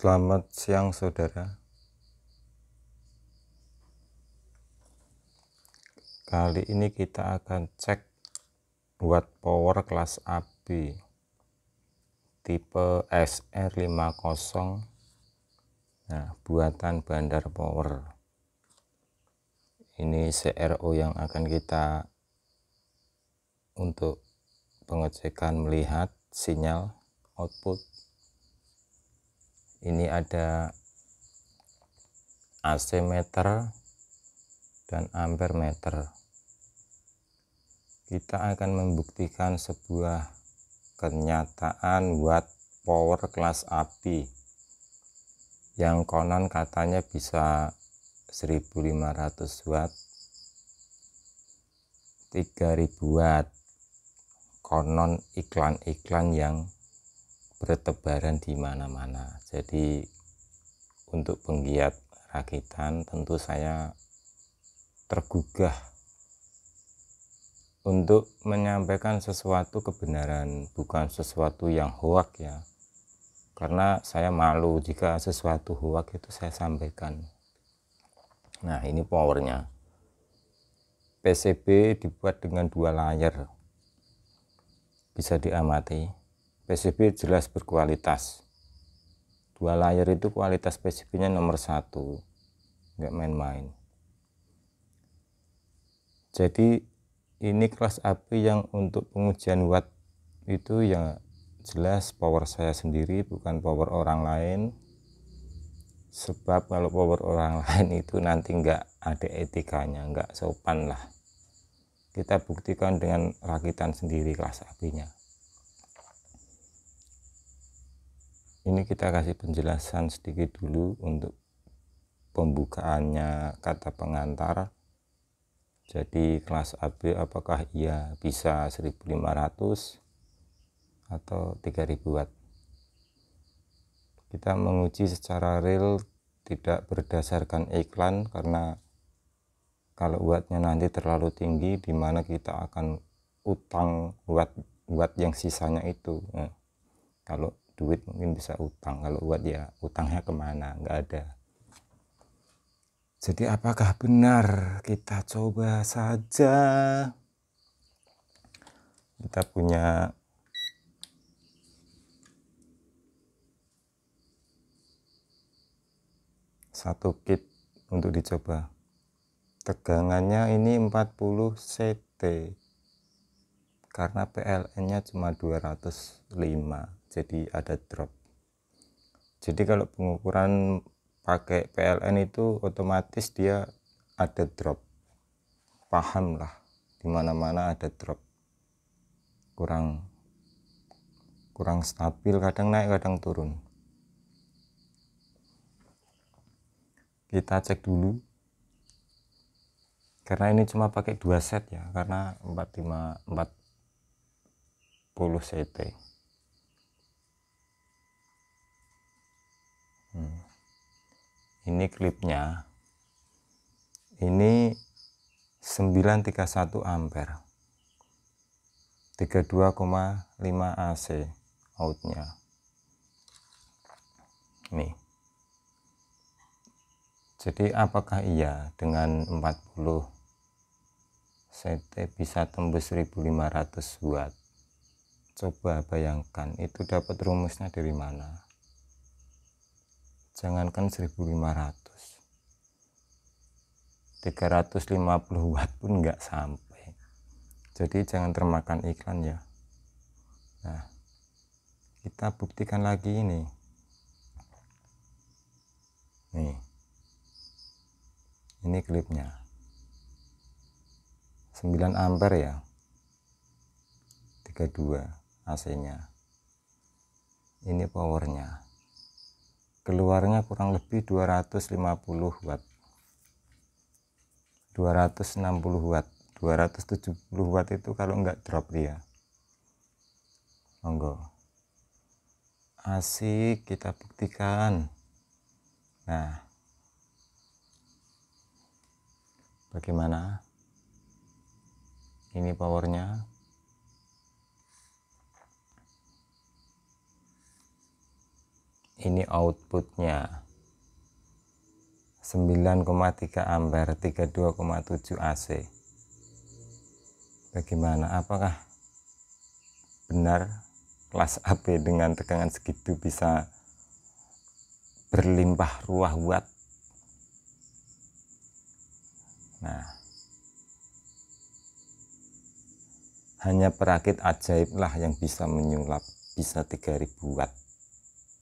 Selamat siang saudara. Kali ini kita akan cek buat power kelas AB tipe SR50 nah buatan bandar power ini CRO yang akan kita untuk pengecekan melihat sinyal output ini ada AC meter dan ampere meter kita akan membuktikan sebuah kenyataan buat power kelas api yang konon katanya bisa 1500 watt 3000 watt konon iklan-iklan yang bertebaran di mana-mana. Jadi untuk penggiat rakitan tentu saya tergugah untuk menyampaikan sesuatu kebenaran bukan sesuatu yang hoak ya karena saya malu jika sesuatu hoak itu saya sampaikan nah ini powernya PCB dibuat dengan dua layar bisa diamati PCB jelas berkualitas dua layar itu kualitas PCB nya nomor satu nggak main-main jadi ini kelas api yang untuk pengujian watt itu yang jelas power saya sendiri bukan power orang lain sebab kalau power orang lain itu nanti nggak ada etikanya nggak sopan lah kita buktikan dengan rakitan sendiri kelas apinya ini kita kasih penjelasan sedikit dulu untuk pembukaannya kata pengantar jadi kelas AB apakah ia bisa 1500 atau 3000 watt kita menguji secara real tidak berdasarkan iklan karena kalau wattnya nanti terlalu tinggi di mana kita akan utang watt watt yang sisanya itu nah, kalau duit mungkin bisa utang kalau buat ya utangnya kemana nggak ada jadi apakah benar kita coba saja kita punya satu kit untuk dicoba tegangannya ini 40 CT karena PLN nya cuma 205 jadi ada drop jadi kalau pengukuran pakai PLN itu otomatis dia ada drop paham lah dimana-mana ada drop kurang kurang stabil kadang naik kadang turun kita cek dulu karena ini cuma pakai dua set ya karena 45 40 CT ini klipnya ini 931 ampere 32,5 AC outnya nih jadi apakah iya dengan 40 CT bisa tembus 1500 watt coba bayangkan itu dapat rumusnya dari mana jangankan 1500 350 watt pun nggak sampai jadi jangan termakan iklan ya nah kita buktikan lagi ini nih ini klipnya 9 ampere ya 32 AC nya ini powernya keluarnya kurang lebih 250 watt 260 watt 270 watt itu kalau enggak drop dia monggo asik kita buktikan nah bagaimana ini powernya ini outputnya 9,3 ampere 32,7 AC bagaimana apakah benar kelas AP dengan tegangan segitu bisa berlimpah ruah buat nah hanya perakit ajaiblah yang bisa menyulap bisa 3000 watt